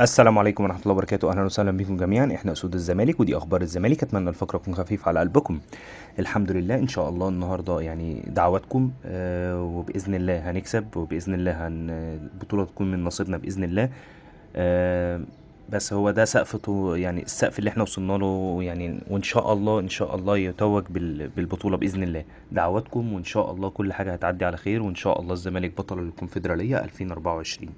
السلام عليكم ورحمه الله وبركاته اهلا وسهلا بكم جميعا احنا اسود الزمالك ودي اخبار الزمالك اتمنى الفقره تكون خفيفه على قلبكم الحمد لله ان شاء الله النهارده يعني دعواتكم آه وباذن الله هنكسب وباذن الله هن البطوله تكون من نصيبنا باذن الله آه بس هو ده سقفته يعني السقف اللي احنا وصلنا له يعني وان شاء الله ان شاء الله يتوج بالبطوله باذن الله دعواتكم وان شاء الله كل حاجه هتعدي على خير وان شاء الله الزمالك بطل الكونفدراليه 2024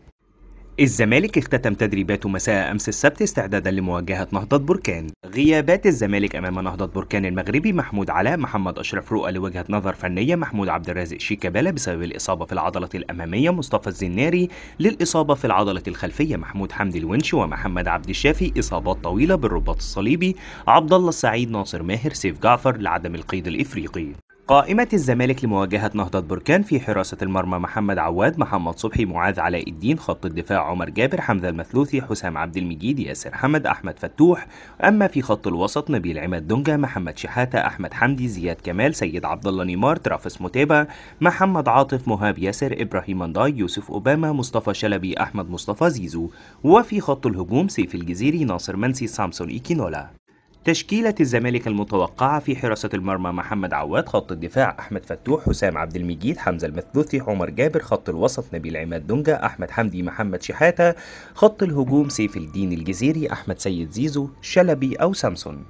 الزمالك اختتم تدريباته مساء امس السبت استعدادا لمواجهه نهضه بركان غيابات الزمالك امام نهضه بركان المغربي محمود علاء محمد اشرف رؤى لوجهه نظر فنيه محمود عبد الرازق شيكابالا بسبب الاصابه في العضله الاماميه مصطفى الزناري للاصابه في العضله الخلفيه محمود حمدي الونش ومحمد عبد الشافي اصابات طويله بالرباط الصليبي عبد الله السعيد ناصر ماهر سيف جعفر لعدم القيد الافريقي قائمة الزمالك لمواجهة نهضة بركان في حراسة المرمى محمد عواد محمد صبحي معاذ علاء الدين خط الدفاع عمر جابر حمزة المثلوثي حسام عبد المجيد ياسر حمد أحمد فتوح أما في خط الوسط نبيل عماد دونجا محمد شحاتة أحمد حمدي زياد كمال سيد عبد الله نيمار ترافيس متابة محمد عاطف مهاب ياسر إبراهيم أنداي يوسف أوباما مصطفى شلبي أحمد مصطفى زيزو وفي خط الهجوم سيف الجزيري ناصر منسي سامسون إيكينولا تشكيلة الزمالك المتوقعة في حراسة المرمى محمد عواد خط الدفاع أحمد فتوح حسام عبد المجيد حمزة المثلوثي عمر جابر خط الوسط نبيل عماد دونجا أحمد حمدي محمد شحاتة خط الهجوم سيف الدين الجزيري أحمد سيد زيزو شلبي أو سامسون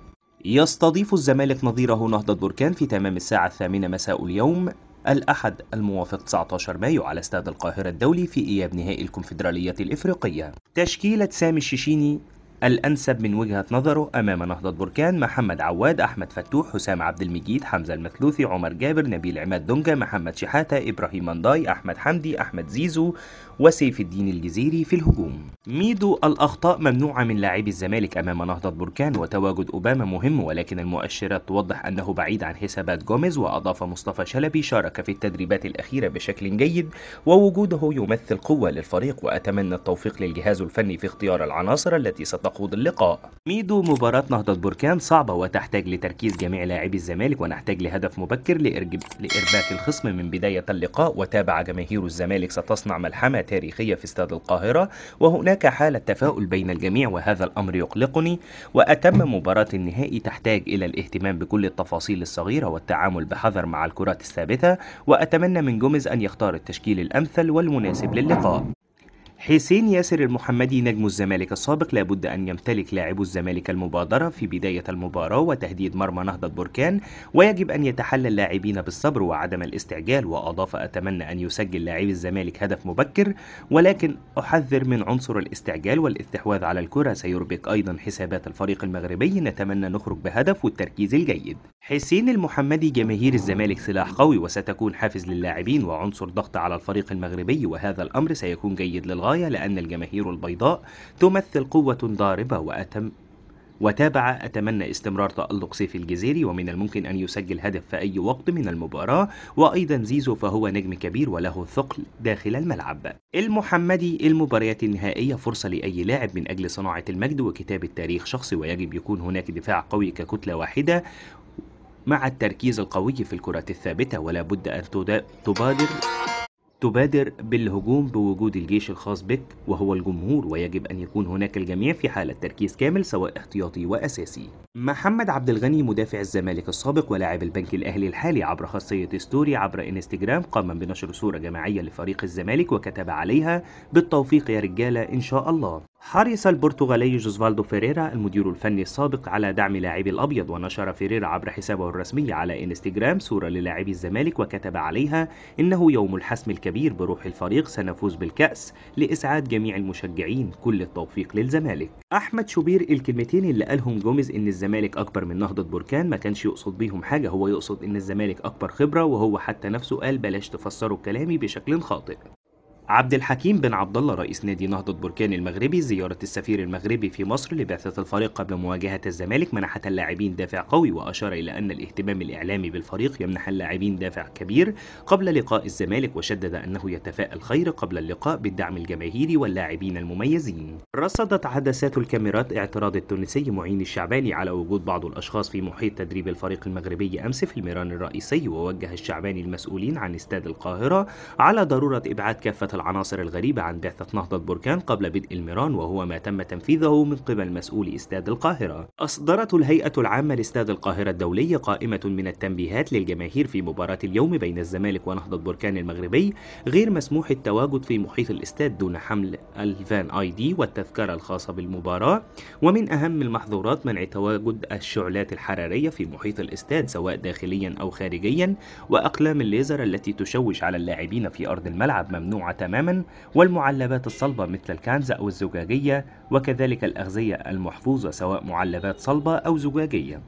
يستضيف الزمالك نظيره نهضة بركان في تمام الساعة الثامنة مساء اليوم الأحد الموافق 19 مايو على استاد القاهرة الدولي في إياب نهائي الكونفدرالية الإفريقية تشكيلة سامي الشيشيني الأنسب من وجهة نظره أمام نهضة بركان محمد عواد أحمد فتوح حسام عبد المجيد حمزة المثلوثي عمر جابر نبيل عماد دونجا محمد شحاتة إبراهيم منداي أحمد حمدي أحمد زيزو وسيف الدين الجزيري في الهجوم ميدو الأخطاء ممنوعة من لاعبي الزمالك أمام نهضة بركان وتواجد أوباما مهم ولكن المؤشرات توضح أنه بعيد عن حسابات جوميز وأضاف مصطفى شلبي شارك في التدريبات الأخيرة بشكل جيد ووجوده يمثل قوة للفريق وأتمنى التوفيق للجهاز الفني في اختيار العناصر التي ست تقود اللقاء ميدو مباراة نهضة بركان صعبة وتحتاج لتركيز جميع لاعبي الزمالك ونحتاج لهدف مبكر لإرباك الخصم من بداية اللقاء وتابع جماهير الزمالك ستصنع ملحمة تاريخية في استاد القاهرة وهناك حالة تفاؤل بين الجميع وهذا الأمر يقلقني وأتم مباراة النهائي تحتاج إلى الاهتمام بكل التفاصيل الصغيرة والتعامل بحذر مع الكرات الثابتة وأتمنى من جوميز أن يختار التشكيل الأمثل والمناسب للقاء حسين ياسر المحمدي نجم الزمالك السابق لابد أن يمتلك لاعب الزمالك المبادرة في بداية المباراة وتهديد مرمى نهضة بركان ويجب أن يتحلى اللاعبين بالصبر وعدم الاستعجال وأضاف أتمنى أن يسجل لاعبي الزمالك هدف مبكر ولكن أحذر من عنصر الاستعجال والاستحواذ على الكرة سيربك أيضا حسابات الفريق المغربي نتمنى نخرج بهدف والتركيز الجيد حسين المحمدي جماهير الزمالك سلاح قوي وستكون حافز للاعبين وعنصر ضغط على الفريق المغربي وهذا الأمر سيكون جيد للغاية لأن الجماهير البيضاء تمثل قوة ضاربة وأتم وتابع أتمنى استمرار تألق سيف الجزيري ومن الممكن أن يسجل هدف في أي وقت من المباراة وأيضا زيزو فهو نجم كبير وله ثقل داخل الملعب المحمدي المباريات النهائية فرصة لأي لاعب من أجل صناعة المجد وكتابة تاريخ شخصي ويجب يكون هناك دفاع قوي ككتلة واحدة مع التركيز القوي في الكرات الثابتة ولا بد أن تبادر تبادر بالهجوم بوجود الجيش الخاص بك وهو الجمهور ويجب أن يكون هناك الجميع في حالة تركيز كامل سواء احتياطي وأساسي محمد عبد الغني مدافع الزمالك السابق ولاعب البنك الأهلي الحالي عبر خاصية ستوري عبر انستجرام قام بنشر صورة جماعية لفريق الزمالك وكتب عليها بالتوفيق يا رجالة إن شاء الله حرص البرتغالي جوزفالدو فيريرا المدير الفني السابق على دعم لاعبي الأبيض ونشر فيريرا عبر حسابه الرسمي على إنستغرام صورة للاعبي الزمالك وكتب عليها إنه يوم الحسم الكبير بروح الفريق سنفوز بالكأس لإسعاد جميع المشجعين كل التوفيق للزمالك أحمد شوبير الكلمتين اللي قالهم جوميز إن الزمالك أكبر من نهضة بركان ما كانش يقصد بيهم حاجة هو يقصد إن الزمالك أكبر خبرة وهو حتى نفسه قال بلاش تفسروا كلامي بشكل خاطئ عبد الحكيم بن عبد الله رئيس نادي نهضة بركان المغربي زيارة السفير المغربي في مصر لبعثة الفريق قبل مواجهة الزمالك منحت اللاعبين دافع قوي وأشار إلى أن الاهتمام الإعلامي بالفريق يمنح اللاعبين دافع كبير قبل لقاء الزمالك وشدد أنه يتفاءل خير قبل اللقاء بالدعم الجماهيري واللاعبين المميزين. رصدت عدسات الكاميرات اعتراض التونسي معين الشعباني على وجود بعض الأشخاص في محيط تدريب الفريق المغربي أمس في الميران الرئيسي ووجه الشعباني المسؤولين عن استاد القاهرة على ضرورة إبعاد كافة العناصر الغريبة عن بعثة نهضة بركان قبل بدء الميران وهو ما تم تنفيذه من قبل مسؤولي استاد القاهرة أصدرت الهيئة العامة لاستاد القاهرة الدولي قائمة من التنبيهات للجماهير في مباراة اليوم بين الزمالك ونهضة بركان المغربي غير مسموح التواجد في محيط الاستاد دون حمل الفان اي دي والتذكرة الخاصة بالمباراة ومن أهم المحظورات منع تواجد الشعلات الحرارية في محيط الاستاد سواء داخليا أو خارجيا وأقلام الليزر التي تشوش على اللاعبين في أرض الملعب ممنوعة تماما والمعلبات الصلبة مثل الكنز أو الزجاجية وكذلك الأغذية المحفوظة سواء معلبات صلبة أو زجاجية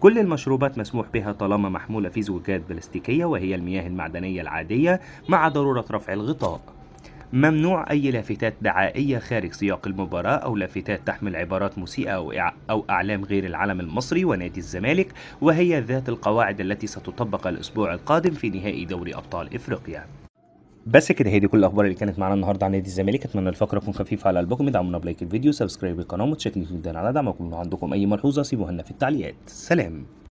كل المشروبات مسموح بها طالما محمولة في زجاجات بلاستيكية وهي المياه المعدنية العادية مع ضرورة رفع الغطاء ممنوع أي لافتات دعائية خارج سياق المباراة أو لافتات تحمل عبارات مسيئة أو, أو أعلام غير العلم المصري ونادي الزمالك وهي ذات القواعد التي ستطبق الأسبوع القادم في نهائي دوري أبطال إفريقيا بس كده هي دي كل الاخبار اللي كانت معانا النهارده عن نادي الزمالك اتمنى الفقره تكون خفيفه على قلبكم ادعمونا بلايك الفيديو سبسكرايب القناه متشكرين جدا على دعمكم لو عندكم اي ملحوظه سيبوها لنا في التعليقات سلام